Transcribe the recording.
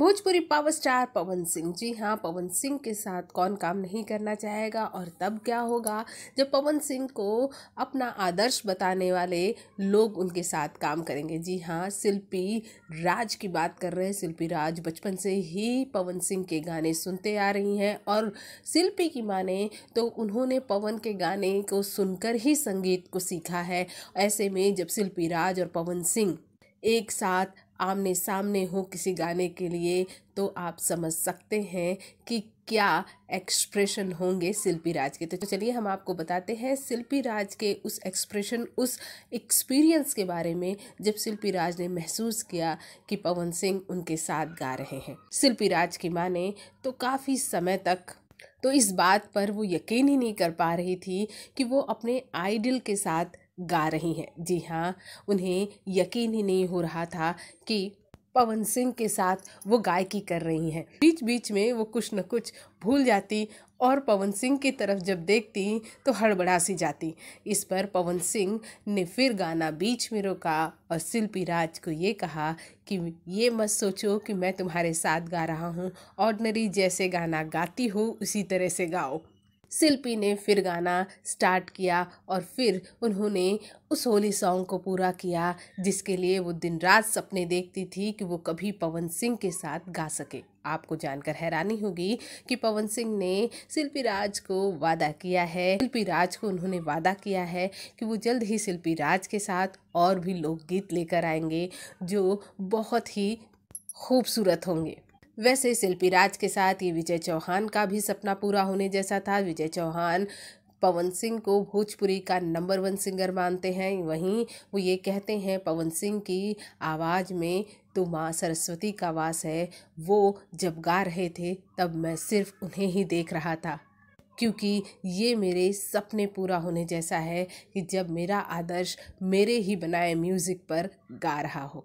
Bhojpuri power star Pawan Singh ji हाँ पवन सिंह के साथ कौन काम नहीं करना चाहेगा और तब क्या होगा जब पवन सिंह को अपना आदर्श बताने वाले लोग उनके साथ काम करेंगे जी हाँ शिल्पी राज की बात कर रहे हैं शिल्पी राज बचपन से ही पवन सिंह के गाने सुनते आ रही हैं और शिल्पी की माने तो उन्होंने पवन के गाने को सुनकर ही संगीत को सीखा है ऐसे में जब शिल्पी राज और पवन सिंह एक साथ आमने सामने हो किसी गाने के लिए तो आप समझ सकते हैं कि क्या एक्सप्रेशन होंगे शिल्पी राज के तो चलिए हम आपको बताते हैं शिल्पी राज के उस एक्सप्रेशन उस एक्सपीरियंस के बारे में जब शिल्पी राज ने महसूस किया कि पवन सिंह उनके साथ गा रहे हैं शिल्पी राज की माने तो काफ़ी समय तक तो इस बात पर वो यकीन ही नहीं कर पा रही थी कि वो अपने आइडल के साथ गा रही हैं जी हाँ उन्हें यकीन ही नहीं हो रहा था कि पवन सिंह के साथ वो गायकी कर रही हैं बीच बीच में वो कुछ न कुछ भूल जाती और पवन सिंह की तरफ जब देखती तो हड़बड़ा सी जाती इस पर पवन सिंह ने फिर गाना बीच में रोका और शिल्पी राज को ये कहा कि ये मत सोचो कि मैं तुम्हारे साथ गा रहा हूँ ऑर्डनरी जैसे गाना गाती हो उसी तरह से गाओ शिल्पी ने फिर गाना स्टार्ट किया और फिर उन्होंने उस होली सॉन्ग को पूरा किया जिसके लिए वो दिन रात सपने देखती थी कि वो कभी पवन सिंह के साथ गा सके आपको जानकर हैरानी होगी कि पवन सिंह ने शिल्पी राज को वादा किया है शिल्पी राज को उन्होंने वादा किया है कि वो जल्द ही शिल्पी राज के साथ और भी लोकगीत लेकर आएंगे जो बहुत ही खूबसूरत होंगे वैसे शिल्पी राज के साथ ये विजय चौहान का भी सपना पूरा होने जैसा था विजय चौहान पवन सिंह को भोजपुरी का नंबर वन सिंगर मानते हैं वहीं वो ये कहते हैं पवन सिंह की आवाज़ में तो माँ सरस्वती का वास है वो जब गा रहे थे तब मैं सिर्फ उन्हें ही देख रहा था क्योंकि ये मेरे सपने पूरा होने जैसा है कि जब मेरा आदर्श मेरे ही बनाए म्यूज़िक पर गा रहा हो